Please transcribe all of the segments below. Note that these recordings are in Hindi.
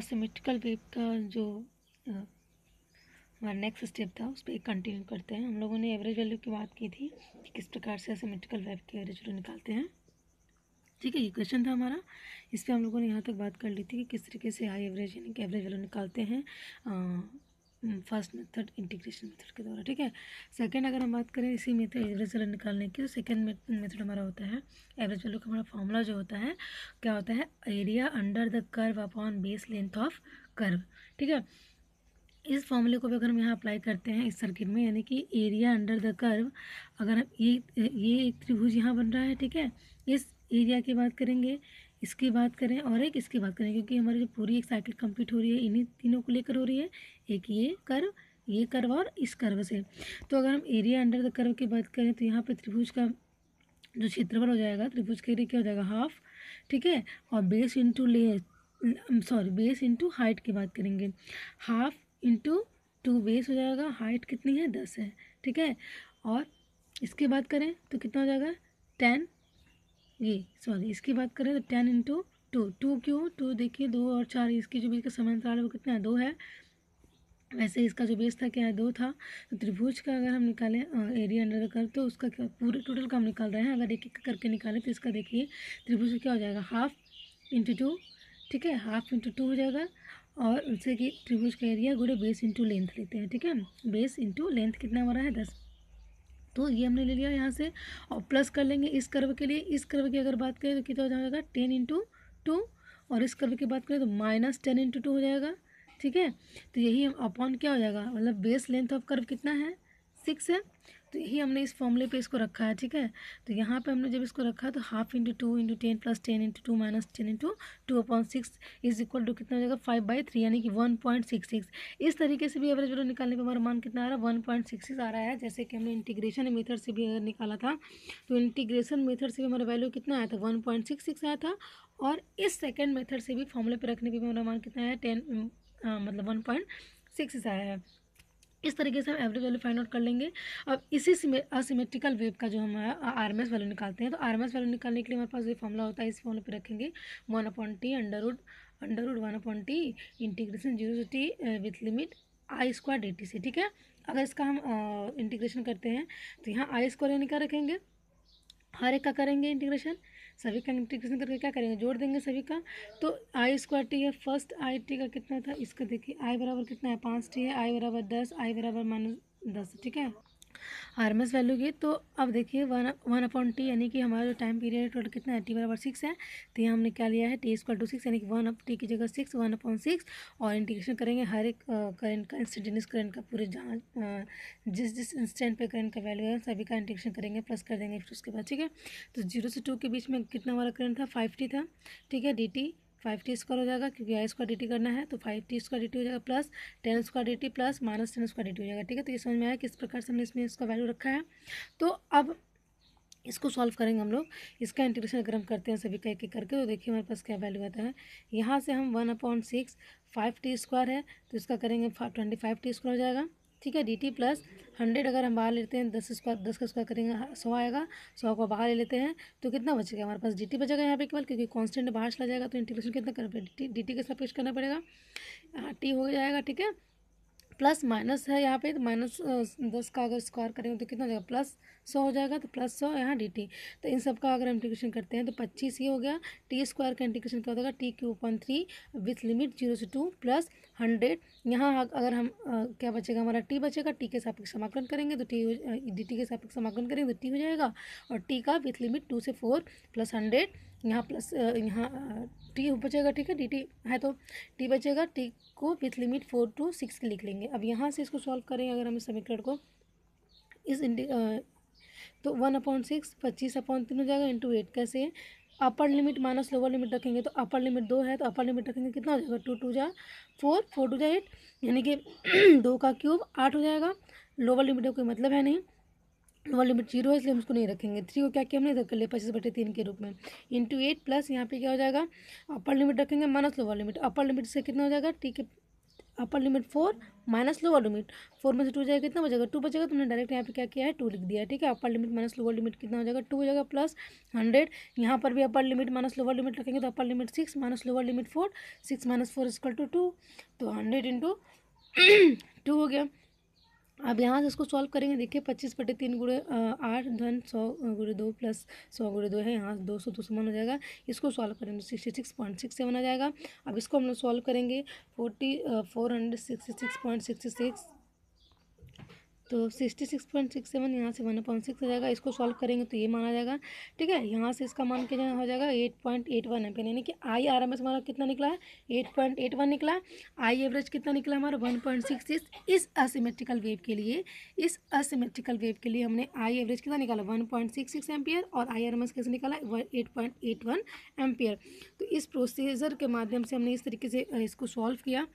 असिमेट्रिकल वेव का जो हमारा नेक्स्ट स्टेप था उस पर कंटिन्यू करते हैं हम लोगों ने एवरेज वैल्यू की बात की थी कि किस प्रकार से असिमेट्रिकल वेव की एवरेज वैल्यू निकालते हैं ठीक है ये क्वेश्चन था हमारा इस पर हम लोगों ने यहाँ तक बात कर ली थी कि किस तरीके से हाई एवरेज यानी कि एवरेज वैल्यू निकालते हैं फर्स्ट मेथड इंटीग्रेशन मेथड के द्वारा ठीक है सेकंड अगर हम बात करें इसी मेथड एवरेज वैल्यू निकालने की तो सेकंड मेथड हमारा होता है एवरेज वैल्यू का हमारा फॉर्मूला जो होता है क्या होता है area under the curve upon base length of curve ठीक है इस फॉर्मूले को भी अगर हम यहाँ अप्लाई करते हैं इस सर्किट में यानी कि एरिया अंडर द कर्व अगर हम ये ये एक त्रिभुज यहाँ बन रहा है ठीक है इस एरिया की बात करेंगे इसकी बात करें और एक इसकी बात करें क्योंकि हमारी जो पूरी एक साइकिल कंप्लीट हो रही है इन्हीं तीनों को लेकर हो रही है एक ये कर्व ये कर्व और इस कर्व से तो अगर हम एरिया अंडर द कर्व की बात करें तो यहाँ पर त्रिभुज का जो क्षेत्रफल हो जाएगा त्रिभुज के एरिया क्या हो जाएगा हाफ ठीक है और बेस इंटू ले सॉरी बेस इंटू हाइट की बात करेंगे हाफ इंटू टू बेस हो जाएगा हाइट कितनी है दस है ठीक है और इसकी बात करें तो कितना हो जाएगा टेन ये सॉरी इसकी बात करें तो टेन इंटू टू टू क्यों टू देखिए दो और चार इसके जो बीच का समांतराल है वो कितना है दो है वैसे इसका जो बेस था क्या है दो था तो त्रिभुज का अगर हम निकालें एरिया अंडर कर तो उसका क्या पूरे टोटल का हम निकाल रहे हैं अगर एक एक करके निकालें तो इसका देखिए त्रिभुज क्या हो जाएगा हाफ इंटू टू ठीक है हाफ इंटू टू हो जाएगा और उससे कि त्रिभुज का एरिया गुड़े बेस इंटू लेंथ लेते हैं ठीक है बेस इंटू लेंथ कितना रहा है दस तो ये हमने ले लिया यहाँ से और प्लस कर लेंगे इस कर्व के लिए इस कर्व की अगर बात करें तो कितना हो जाएगा टेन इंटू टू और इस कर्व की बात करें तो माइनस टेन इंटू टू हो जाएगा ठीक है तो यही अपॉन क्या हो जाएगा मतलब बेस लेंथ ऑफ कर्व कितना है सिक्स है तो यही हमने इस फॉर्मूले पे इसको रखा है ठीक है तो यहाँ पे हमने जब इसको रखा तो half into two into ten plus ten into two minus ten into two upon six is equal to कितना हो जाएगा फाइव बाई थ्री यानी कि वन पॉइंट सिक्स सिक्स इस तरीके से भी एवरेज वैल्यू निकालने पर हमारा मान कितना आ रहा है वन पॉइंट सिक्स सिक्स आ रहा है जैसे कि हमने इंटीग्रेशन मेथड से भी अगर निकाला था तो इंटीग्रेशन मेथड से भी हमारा वैल्यू कितना आया था वन पॉइंट सिक्स सिक्स आया था और इस सेकेंड मेथड से भी फॉर्मूले पर रखने पर हमारा मान कितना आया टेन मतलब वन पॉइंट सिक्स आया है इस तरीके से हम एवरेज वैल्यू फाइंड आउट कर लेंगे अब इसी असीमेट्रिकल वेव का जो हम आर एम एस वैल्यू निकालते हैं तो आर एम एस वैल्यू निकालने के लिए हमारे पास ये फॉर्मूला होता है इस फॉर्मूला पर रखेंगे one upon T under root under root one upon T integration zero से T with limit I square D T से ठीक है अगर इसका हम इंटीग्रेशन uh, करते हैं तो यहाँ आई स्क्वायर यानी क्या रखेंगे हर एक का करेंगे इंटीग्रेशन सभी का इंटीग्रेशन करके क्या करेंगे जोड़ देंगे सभी का तो आई स्क्वायर टी है फर्स्ट आई टी का कितना था इसका देखिए आई बराबर कितना है पाँच टी है आई बराबर दस आई बराबर माइनस दस ठीक है आर एम एस वैल्यू की तो अब देखिए वन वन अपॉइंट टी यानी कि हमारा जो टाइम पीरियड है टोटल कितना है टी बराबर सिक्स है तो यहाँ हमने क्या लिया है टी स्क्वायर टू सिक्स यानी कि वन अप टी की जगह सिक्स वन अपॉइंट सिक्स और इंटीग्रेशन करेंगे हर एक करंट का इंस्टेंटेनियस करंट का पूरे जहाँ जिस जिस इंस्टेंट पे करंट का वैल्यू है सभी का इंटीग्रेशन करेंगे प्लस कर देंगे फिर उसके बाद ठीक है तो जीरो से टू के बीच में कितना हमारा करंट था फाइव टी था ठीक है D T five T square हो जाएगा क्योंकि आई स्क्वायर डी करना है तो फाइव टी स्क्वायर डी हो जाएगा plus ten square D T plus minus ten square D हो जाएगा ठीक है तो ये समझ में आया किस प्रकार से हमने इसमें इसका वैल्यू रखा है तो अब इसको सॉल्व करेंगे हम लोग इसका इंटीग्रेशन अगर हम करते हैं सभी का एक एक करके तो देखिए हमारे पास क्या वैल्यू आता है यहाँ से हम one upon six five T square है तो इसका करेंगे ट्वेंटी फाइव टी स्क्वायर हो जाएगा ठीक है डी टी प्लस हंड्रेड अगर हम बाहर लेते हैं दस स्क्वायर दस का स्क्वायर करेंगे हाँ, सौ आएगा सौ को बाहर ले लेते हैं तो कितना बचेगा हमारे पास डी टी बचेगा यहाँ पे केवल क्योंकि कांस्टेंट बाहर चला जाएगा तो इंटीग्रेशन कितना करना पड़ेगा डी टी के साथ पेश करना पड़ेगा टी हाँ, हो जाएगा ठीक है प्लस माइनस है यहाँ पे तो माइनस दस का अगर स्क्वायर करेंगे तो कितना हो जाएगा प्लस सौ हो जाएगा तो प्लस सौ यहाँ डी टी तो इन सब का अगर इंटीग्रेशन करते हैं तो पच्चीस ये हो गया टी स्क्वायर का इंटीग्रेशन क्या हो जाएगा T Q point three with limit zero से टू प्लस हंड्रेड यहाँ अगर हम आ, क्या बचेगा हमारा टी बचेगा टी के सापेक्ष समाकलन करेंगे तो टी डी टी के सापेक्ष समाकलन करेंगे तो टी हो जाएगा और टी का विथ लिमिट टू से फोर प्लस हंड्रेड यहाँ प्लस यहाँ टी बचेगा ठीक है डी टी है तो टी बचेगा टी को with limit four two six लिख लेंगे अब यहाँ से इसको सॉल्व करें अगर हम इस समीकरण को इस तो वन अपॉइंट सिक्स पच्चीस अपॉइंट तीन हो जाएगा इंटू एट कैसे upper limit minus lower limit रखेंगे तो अपर लिमिट दो है तो अपर लिमिट रखेंगे कितना हो जाएगा टू टू जा फोर फोर टू जा एट यानी कि दो का क्यूब आठ हो जाएगा लोअर लिमिट का कोई मतलब है नहीं लोअर लिमिट जीरो है इसलिए हम उसको नहीं रखेंगे थ्री को क्या किया हमने इधर कर लिया पच्चीस बटे तीन के रूप में इंटू एट प्लस यहाँ पे क्या हो जाएगा अपर लिमिट रखेंगे minus lower limit upper limit से कितना हो जाएगा टी के upper limit four minus lower limit four में से टू जाएगा कितना बचेगा टू बचेगा तुमने डायरेक्ट यहाँ पे क्या किया है टू लिख दिया ठीक है upper limit minus lower limit कितना हो जाएगा टू हो जाएगा प्लस हंड्रेड यहाँ पर भी upper limit minus lower limit रखेंगे तो upper limit six minus lower limit four six minus four is equal to two तो हंड्रेड इंटू टू हो गया अब यहाँ से इसको सॉल्व करेंगे देखिए पच्चीस बटे तीन गुड़े आठ धन सौ गुड़े दो प्लस सौ गुड़े दो है यहाँ दो सौ दो समान हो जाएगा इसको सॉल्व करेंगे तो sixty six point six seven आ जाएगा अब इसको हम लोग सॉल्व करेंगे forty four hundred sixty six point sixty six तो sixty six point six seven यहाँ से वन पॉइंट सिक्स हो जाएगा इसको सॉल्व करेंगे तो ये माना जाएगा ठीक है यहाँ से इसका मान क्या हो जाएगा eight point eight one M यानी कि आई आर एम एस हमारा कितना निकला है एट पॉइंट एट वन निकला आई एवरेज कितना निकला हमारा वन पॉइंट सिक्स इस इस असीमेट्रिकल वेव के लिए इस असीमेट्रिकल वेव के लिए हमने आई एवरेज कितना निकाला one point six six ampere और आई आर एम एस कैसे निकाला eight point eight one ampere तो इस प्रोसीजर के माध्यम से हमने इस तरीके से इसको सॉल्व किया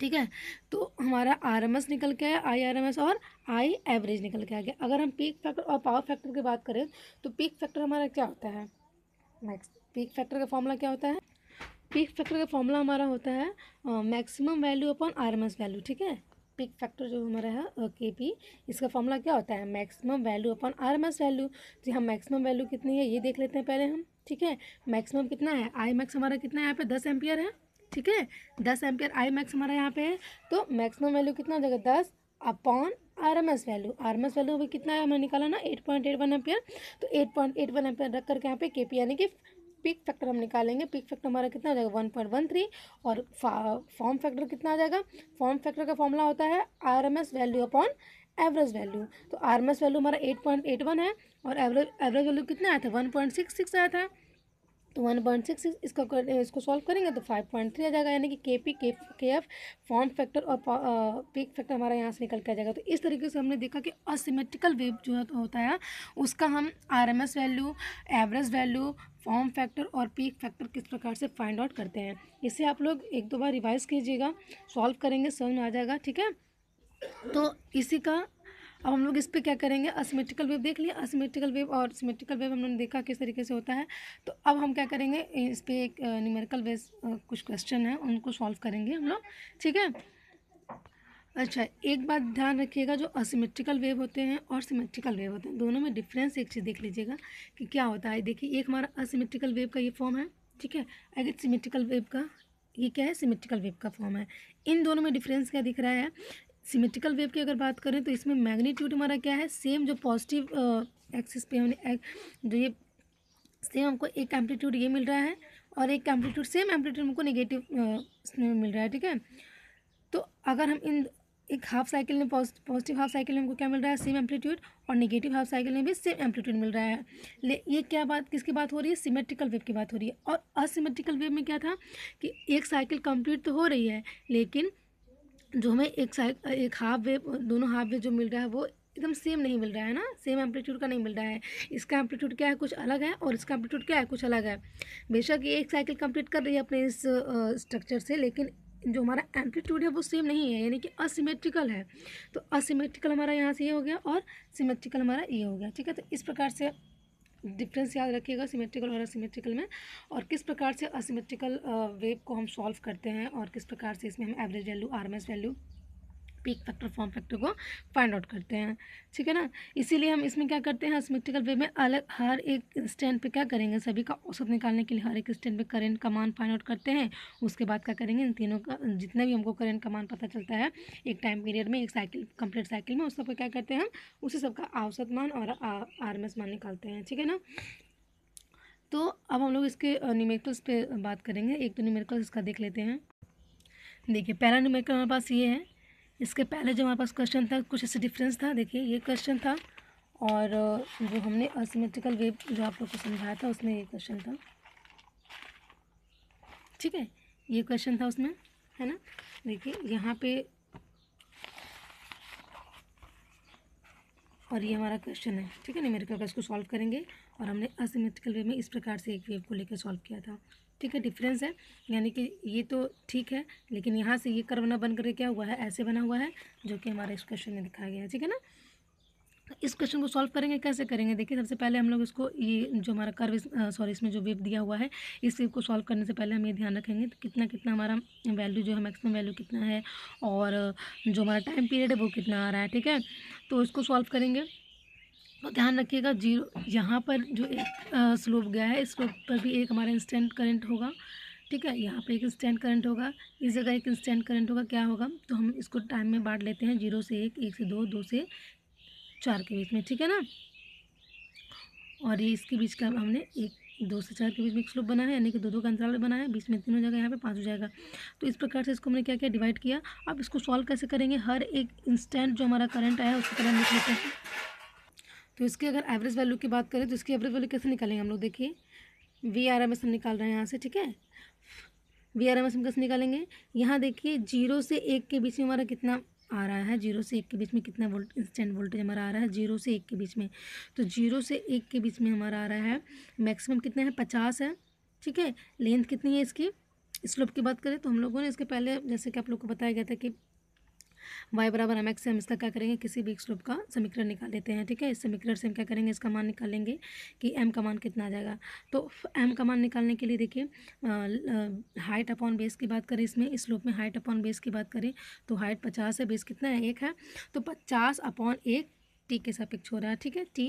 ठीक है तो हमारा आर एम एस निकल के आया आई आर एम एस और आई एवरेज निकल के आ गया अगर हम पीक फैक्टर और पावर फैक्टर की बात करें तो पीक फैक्टर हमारा क्या होता है नेक्स्ट पीक फैक्टर का फॉर्मूला क्या होता है पीक फैक्टर का फॉर्मूला हमारा होता है maximum value upon R M S value ठीक है पीक फैक्टर जो हमारा है के पी इसका फॉर्मूला क्या होता है maximum value upon R M S value जी हम मैक्सिमम वैल्यू कितनी है ये देख लेते हैं पहले हम ठीक है मैक्सिमम कितना है आई मैक्स हमारा कितना है यहाँ पे दस एम्पियर है ठीक है दस एम्पियर आई मैक्स हमारा यहाँ पे है तो मैक्सिमम वैल्यू कितना हो जाएगा दस upon R M S value R M S value अभी कितना है हमने निकाला ना eight point eight one ampere तो eight point eight one ampere रख करके यहाँ पे के पी यानी कि पिक फैक्टर हम निकालेंगे पिक फैक्टर हमारा कितना हो जाएगा वन पॉइंट वन थ्री और फॉर्म फैक्टर कितना आ जाएगा फॉर्म फैक्टर का फॉर्मूला होता है R M S value upon average value तो आर एम एस वैल्यू हमारा एट पॉइंट एट वन है और एवरेज एवरेज वैल्यू कितना आया था वन पॉइंट सिक्स सिक्स आया था तो वन पॉइंट सिक्स इसका कर इसको सॉल्व करेंगे तो फाइव पॉइंट थ्री आ जाएगा यानी कि के पी के के एफ फॉर्म फैक्टर और पीक फैक्टर हमारा यहाँ से निकल के आ जाएगा तो इस तरीके से हमने देखा कि असिमेट्रिकल वेव जो है होता है उसका हम R M S value average value form factor और पीक फैक्टर किस प्रकार से फाइंड आउट करते हैं इसे आप लोग एक दो बार रिवाइज कीजिएगा सॉल्व करेंगे समझ में आ जाएगा ठीक है तो इसी का अब हम लोग इस पर क्या करेंगे असमेट्रिकल वेव देख लिया असमेट्रिकल वेव और सिमेट्रिकल वेव हमने देखा किस तरीके से होता है तो अब हम क्या करेंगे इस पर एक न्यूमेरिकल वेव कुछ क्वेश्चन है उनको सॉल्व करेंगे हम लोग ठीक है अच्छा एक बात ध्यान रखिएगा जो असिमेट्रिकल वेव होते हैं और सिमेट्रिकल वेव होते हैं दोनों में डिफरेंस एक चीज़ देख लीजिएगा कि क्या होता है देखिए एक हमारा असिमेट्रिकल वेव का ये फॉर्म है ठीक है अगर सिमेट्रिकल वेव का ये क्या है सिमेट्रिकल वेव का फॉर्म है इन दोनों में डिफरेंस क्या दिख रहा है सिमेट्रिकल वेव की अगर बात करें तो इसमें मैग्नीट्यूड हमारा क्या है सेम जो पॉजिटिव एक्सिस पे हमने जो ये सेम हमको एक एम्पलीट्यूड ये मिल रहा है और एक एम्पलीट्यूड सेम एम्पलीट्यूड हमको नेगेटिव इसमें मिल रहा है ठीक है तो अगर हम इन एक हाफ साइकिल में पॉजिटिव हाफ साइकिल में हमको क्या मिल रहा है सेम एम्पलीट्यूड और नेगेटिव हाफ साइकिल में भी सेम एम्पलीट्यूड मिल रहा है ले ये क्या बात किसकी बात हो रही है सिमेट्रिकल वेव की बात हो रही है और असिमेट्रिकल वेव में क्या था कि एक साइकिल कंप्लीट तो हो रही है लेकिन जो हमें एक साइड एक हाफ वेव दोनों हाफ वेव जो मिल रहा है वो एकदम सेम नहीं मिल रहा है ना सेम एम्पलीट्यूड का नहीं मिल रहा है इसका एम्पलीट्यूड क्या है कुछ अलग है और इसका एम्पलीट्यूड क्या है कुछ अलग है बेशक ये एक साइकिल कंप्लीट कर रही है अपने इस स्ट्रक्चर से लेकिन जो हमारा एम्पलीट्यूड है वो सेम नहीं है यानी कि असीमेट्रिकल है तो असीमेट्रिकल हमारा यहाँ से ये हो गया और सिमेट्रिकल हमारा ये हो गया ठीक है तो इस प्रकार से डिफरेंस याद रखिएगा सिमेट्रिकल और असीमेट्रिकल में और किस प्रकार से असीमेट्रिकल वेव को हम सॉल्व करते हैं और किस प्रकार से इसमें हम average value R value peak factor form factor को फाइंड आउट करते हैं ठीक है ना इसीलिए हम इसमें क्या करते हैं स्मेक्टिकल वे में अलग हर एक स्टैंड पे क्या करेंगे सभी का औसत निकालने के लिए हर एक स्टैंड पे करेंट का मान फाइंड आउट करते हैं उसके बाद क्या करेंगे इन तीनों का जितना भी हमको करेंट का मान पता चलता है एक टाइम पीरियड में एक साइकिल कंप्लीट साइकिल में उस सबको क्या करते हैं हम उसी सबका औसत मान और आर मान निकालते हैं ठीक है ना तो अब हम लोग इसके न्यूमेरिकल्स पे बात करेंगे एक तो न्यूमेरिकल्स इसका देख लेते हैं देखिए पहला न्यूमेरिकल हमारे पास ये है इसके पहले जो हमारे पास क्वेश्चन था कुछ ऐसे डिफरेंस था देखिए ये क्वेश्चन था और जो हमने असीमेट्रिकल वेव जो आप लोग को समझाया था उसमें ये क्वेश्चन था ठीक है ये क्वेश्चन था उसमें है ना देखिए यहाँ पे और ये हमारा क्वेश्चन है ठीक है ना मेरे का इसको सॉल्व करेंगे और हमने असिमेट्रिकल वे में इस प्रकार से एक वेव को लेकर सॉल्व किया था ठीक है डिफरेंस है यानी कि ये तो ठीक है लेकिन यहाँ से ये कर्व ना बन करके क्या हुआ है ऐसे बना हुआ है जो कि हमारे इस क्वेश्चन में दिखाया गया है ठीक है ना इस क्वेश्चन को सॉल्व करेंगे कैसे करेंगे देखिए सबसे पहले हम लोग इसको ये जो हमारा कर्व सॉरी इसमें जो वेव दिया हुआ है इस वेव को सॉल्व करने से पहले हम ये ध्यान रखेंगे तो कितना कितना हमारा वैल्यू जो है मैक्सिमम वैल्यू कितना है और जो हमारा टाइम पीरियड है वो कितना आ रहा है ठीक है तो इसको सॉल्व करेंगे तो ध्यान रखिएगा जीरो यहाँ पर जो एक स्लोप गया है इस स्लोप पर भी एक हमारा इंस्टेंट करंट होगा ठीक है यहाँ पे एक इंस्टेंट करंट होगा इस जगह एक इंस्टेंट करंट होगा क्या होगा तो हम इसको टाइम में बांट लेते हैं जीरो से एक एक से दो दो से चार के बीच में ठीक है ना और ये इसके बीच का हमने एक दो से चार के बीच में एक स्लोप बना है यानी कि दो दो का अंतराल बनाया बीच में तीन हो जाएगा यहाँ पे पाँच हो जाएगा तो इस प्रकार से इसको हमने क्या किया डिवाइड किया अब इसको सॉल्व कैसे करेंगे हर एक इंस्टेंट जो हमारा करंट आया उसको पहले लिख लेते हैं तो इसकी अगर एवरेज वैल्यू की बात करें तो इसकी एवरेज वैल्यू कैसे निकालेंगे हम लोग देखिए वी आर एम एस हम निकाल रहे हैं यहाँ से ठीक है वी आर एम एस हम कैसे निकालेंगे यहाँ देखिए जीरो से एक के बीच में हमारा कितना आ रहा है जीरो से एक के बीच में कितना वोल्ट इंस्टेंट वोल्टेज हमारा आ रहा है जीरो से एक के बीच में तो जीरो से एक के बीच में हमारा आ रहा है मैक्सिमम कितना है पचास है ठीक है लेंथ कितनी है इसकी स्लोप की बात करें तो हम लोगों ने इसके पहले जैसे कि आप लोग को बताया गया था कि वाई बराबर एम एक्स से हम इसका क्या करेंगे किसी भी स्लोप का समीकरण निकाल लेते हैं ठीक है इस समीकरण से हम क्या करेंगे इसका मान निकालेंगे कि एम का मान कितना आ जाएगा तो एम का मान निकालने के लिए देखिए हाइट अपॉन बेस की बात करें इसमें स्लोप में हाइट अपॉन बेस की बात करें तो हाइट पचास है बेस कितना है एक है तो पचास अपॉन एक टी के सापेक्ष हो रहा है ठीक है टी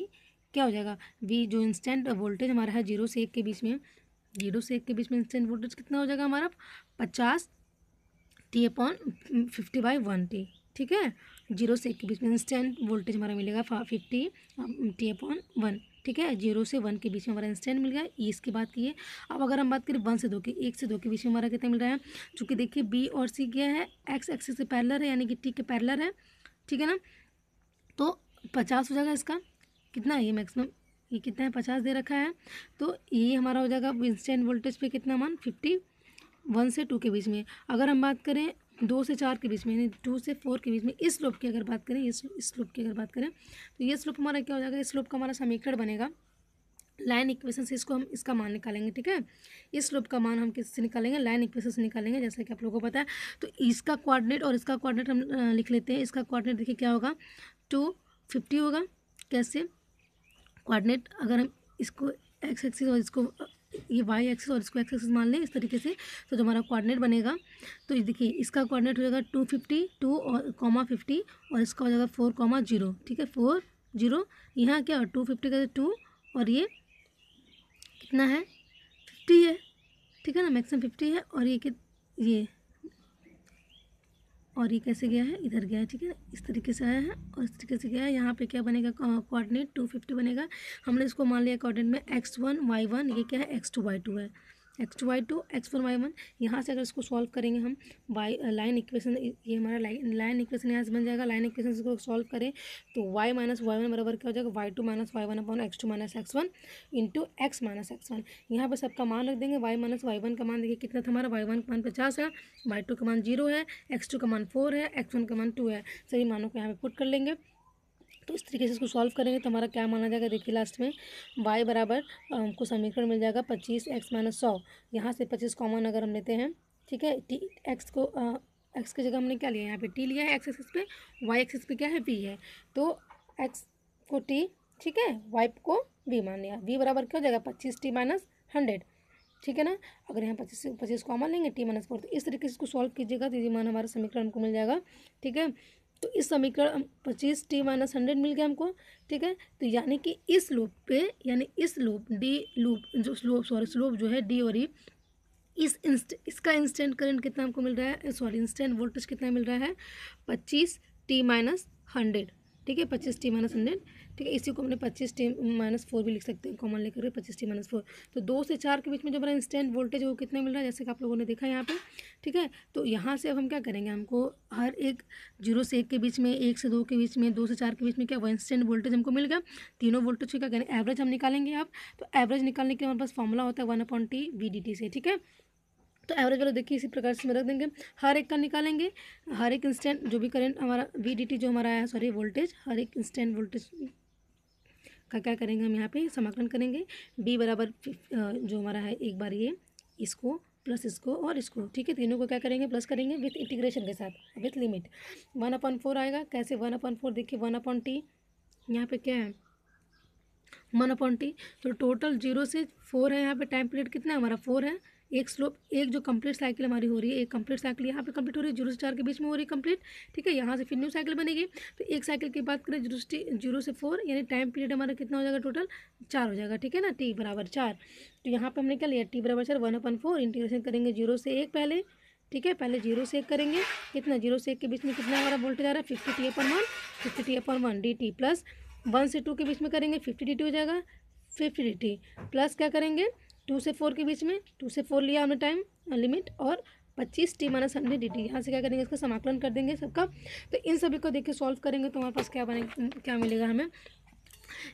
क्या हो जाएगा वी जो इंस्टेंट वोल्टेज हमारा है जीरो से एक के बीच में जीरो से एक के बीच में इंस्टेंट वोल्टेज कितना हो जाएगा हमारा पचास T upon fifty by one T ठीक है जीरो से एक के बीच में इंस्टेंट वोल्टेज हमारा मिलेगा फिफ्टी टी अपॉन वन ठीक है जीरो से वन के बीच में हमारा इंस्टेंट मिल गया ई e इसकी बात की है अब अगर हम बात करें वन से दो के एक से दो के बीच में हमारा कितना मिल रहा है चूँकि देखिए बी और सी क्या है एक्स एक्सिस से पैरलर है यानी कि टी के पैरलर है ठीक है ना तो पचास हो जाएगा इसका कितना है ये मैक्सिमम ये कितना है पचास दे रखा है तो ये हमारा हो जाएगा इंस्टेंट वोल्टेज पे कितना मान फिफ्टी वन से टू के बीच में अगर हम बात करें दो से चार के बीच में यानी टू से फोर के बीच में इस स्लोप की अगर बात करें इस स्लोप की अगर बात करें तो ये स्लोप हमारा क्या हो जाएगा इस स्लोप का हमारा समीकरण बनेगा लाइन इक्वेशन से इसको हम इसका मान निकालेंगे ठीक है इस स्लोप का मान हम किससे निकालेंगे लाइन इक्वेशन से निकालेंगे जैसा कि आप लोगों को पता है तो इसका कोऑर्डिनेट और इसका कोऑर्डिनेट हम लिख लेते हैं इसका कोऑर्डिनेट देखिए क्या होगा टू फिफ्टी होगा कैसे कोऑर्डिनेट अगर हम इसको एक्स एक्सिस और इसको ये वाई एक्सिस और इसको एक्सिस मान लें इस तरीके से तो जो हमारा कोऑर्डिनेट बनेगा तो ये देखिए इसका कोऑर्डिनेट हो जाएगा टू फिफ्टी टू और कॉमा फिफ्टी और इसका हो जाएगा फोर कॉमा जीरो ठीक है फोर जीरो यहाँ क्या टू फिफ्टी का टू और ये कितना है फिफ्टी है ठीक है ना मैक्सिमम फिफ्टी है और ये कि ये और ये कैसे गया है इधर गया है ठीक है इस तरीके से आया है और इस तरीके से गया है यहाँ पे क्या बनेगा कोऑर्डिनेट टू फिफ्टी बनेगा हमने इसको मान लिया कोऑर्डिनेट में एक्स वन वाई वन ये क्या है एक्स टू वाई टू है x two y two x four y one यहाँ से अगर इसको सॉल्व करेंगे हम वाई लाइन इक्वेशन ये हमारा लाइन लाइन इक्वेशन यहाँ से बन जाएगा लाइन इक्वेशन इसको सॉल्व करें तो वाई माइनस वाई वन बराबर क्या हो जाएगा y two minus y one upon x two minus x one into x minus x one यहाँ पर सबका मान रख देंगे वाई माइनस वाई वन का मान देखिए कितना था हमारा वाई वन का मान पचास है वाई टू का मान जीरो है एक्स टू का मान फोर है एक्स वन का मान टू है सही मानों को यहाँ पर पुट कर लेंगे तो इस तरीके से इसको सॉल्व करेंगे तो हमारा क्या माना जाएगा देखिए लास्ट में वाई बराबर हमको समीकरण मिल जाएगा पच्चीस एक्स माइनस सौ यहाँ से पच्चीस कॉमन अगर हम लेते हैं ठीक है टी एक्स को एक्स की जगह हमने क्या लिया यहाँ पे टी लिया है एक्स एक्सिस पे वाई एक्सिस पे क्या है बी है तो एक्स को टी ठीक है वाई को बी मान लिया बी बराबर क्या हो जाएगा पच्चीस टी माइनस हंड्रेड ठीक है ना अगर यहाँ पच्चीस पच्चीस कॉमन लेंगे टी माइनस फोर तो इस तरीके से इसको सॉल्व कीजिएगा तो ये मान हमारा समीकरण हमको मिल जाएगा ठीक है तो इस समीकरण पच्चीस टी माइनस हंड्रेड मिल गया हमको ठीक है तो यानी कि इस लूप पे यानी इस लूप डी लूप जो स्लोप सॉरी स्लोप जो है डी और ई इस इंस्ट इसका इंस्टेंट करंट कितना हमको मिल रहा है सॉरी इंस्टेंट वोल्टेज कितना मिल रहा है पच्चीस टी माइनस हंड्रेड ठीक है पच्चीस टी माइनस हंड्रेड ठीक है इसी को हमने पच्चीस टी माइनस फोर भी लिख सकते हैं कॉमन लेकर पच्चीस टी माइनस फोर तो दो से चार के बीच में जो हमारा इंस्टेंट वोल्टेज वो कितना मिल रहा है जैसे कि आप लोगों ने देखा यहाँ पर ठीक है तो यहाँ से अब हम क्या करेंगे हमको हर एक जीरो से एक के बीच में एक से दो के बीच में दो से चार के बीच में क्या वो इंस्टेंट वोल्टेज हमको मिल गया तीनों वोल्टेज क्या करेंगे एवरेज हम निकालेंगे आप तो एवरेज निकालने के लिए हमारे पास फॉर्मूला होता है one upon t v d T से ठीक है तो एवरेज वाला देखिए इसी प्रकार से रख देंगे हर एक का निकालेंगे हर एक इंस्टेंट जो भी करंट हमारा वी डी टी जो हमारा आया सॉरी वोल्टेज हर एक इंस्टेंट वोल्टेज का क्या करेंगे हम यहाँ पे समाकलन करेंगे बी बराबर जो हमारा है एक बार ये इसको प्लस इसको और इसको ठीक है तीनों को क्या करेंगे प्लस करेंगे विथ इंटीग्रेशन के साथ with limit one upon four आएगा कैसे वन अपॉइंट फोर देखिए वन अपॉइंट टी यहाँ पे क्या है वन अपॉइंट टी तो टोटल जीरो से फोर है यहाँ पे टाइम पीरियड कितना है हमारा फोर है एक स्लोप एक जो कंप्लीट साइकिल हमारी हो रही है एक कंप्लीट साइकिल यहाँ पे कंप्लीट हो रही है जीरो से चार के बीच में हो रही है कंप्लीट ठीक है यहाँ से फिर न्यू साइकिल बनेगी तो एक साइकिल की बात करें जीरो जीरो से फोर यानी टाइम पीरियड हमारा कितना हो जाएगा टोटल चार हो जाएगा ठीक है ना टी बराबर चार तो यहाँ पर हमने क्या लिया टी बराबर चार वन अपन फोर इंटीग्रेशन करेंगे जीरो से एक पहले ठीक है पहले जीरो से एक करेंगे कितना जीरो से एक के बीच में कितना हमारा वोल्टेज आ रहा है fifty t upon one fifty t upon one d T plus one से टू के बीच में करेंगे फिफ्टी डी टी हो जाएगा फिफ्टी डी टी प्लस क्या करेंगे टू से फोर के बीच में टू से फोर लिया हमने टाइम लिमिट uh, और पच्चीस t minus hundred d t यहाँ से क्या करेंगे इसका समाकलन कर देंगे सबका तो इन सभी को देख के सॉल्व करेंगे तो हमारे पास क्या बने हम्म, क्या मिलेगा हमें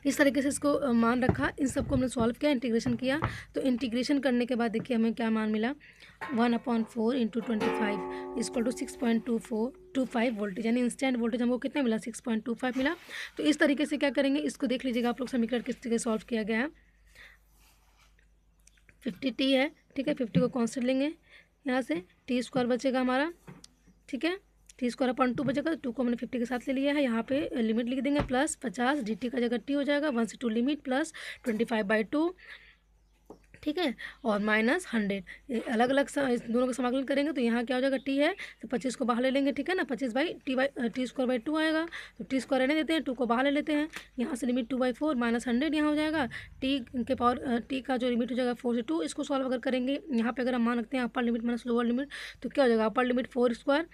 इस तरीके से इसको uh, मान रखा इन सबको हमने सॉल्व किया इंटीग्रेशन किया तो इंटीग्रेशन करने के बाद देखिए हमें क्या मान मिला one upon four into twenty five equal to six point two four two five voltage यानी इंस्टेंट वोल्टेज हमको कितना मिला सिक्स पॉइंट टू फाइव मिला तो इस तरीके से क्या करेंगे इसको देख लीजिएगा आप लोग समीकरण किस तरीके सॉल्व किया गया है फिफ्टी टी है ठीक है फिफ्टी को कॉन्स्टेंट लेंगे यहाँ से टी स्क्वायर बचेगा हमारा ठीक है टी स्क्वायर अपॉइंट टू बचेगा टू तो को हमने फिफ्टी के साथ ले लिया है यहाँ पे लिमिट लिख देंगे प्लस पचास डी टी का जगह टी हो जाएगा वन से two limit plus twenty five by two ठीक है और माइनस हंड्रेड अलग अलग दोनों का समाकलन करेंगे तो यहाँ क्या हो जाएगा टी है तो पच्चीस को बाहर ले लेंगे ठीक है ना पच्चीस by t by t square by two आएगा तो टी स्क्वायर रहने देते हैं टू को बाहर ले लेते हैं यहाँ से limit two by four minus hundred यहाँ हो जाएगा टी के पावर टी का जो लिमिट हो जाएगा फोर से टू इसको सॉल्व अगर करेंगे यहाँ पर अगर हम मान रखते हैं upper limit minus lower limit तो क्या हो जाएगा अपर लिमिट फोर स्क्वायर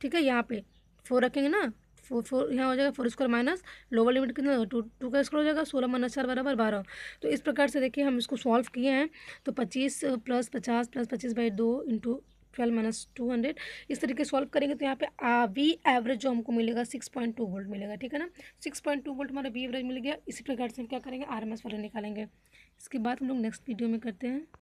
ठीक है यहाँ पे फोर रखेंगे ना फोर फोर यहाँ हो जाएगा four square minus lower limit कितना टू टू का स्क्वायर हो जाएगा सोलह माइनस चार बराबर बारह तो इस प्रकार से देखिए हम इसको सॉल्व किए हैं तो पच्चीस प्लस पचास प्लस पच्चीस बाई दो into twelve minus two hundred इस तरीके सॉल्व करेंगे तो यहाँ पे आ वी एवरेज जो हमको मिलेगा सिक्स पॉइंट टू वोल्ट मिलेगा ठीक है ना सिक्स पॉइंट टू वोल्ट हमारा वी एवरेज मिल गया इसी प्रकार से हम क्या करेंगे आर एम एस वाले निकालेंगे इसके बाद हम लोग नेक्स्ट वीडियो में करते हैं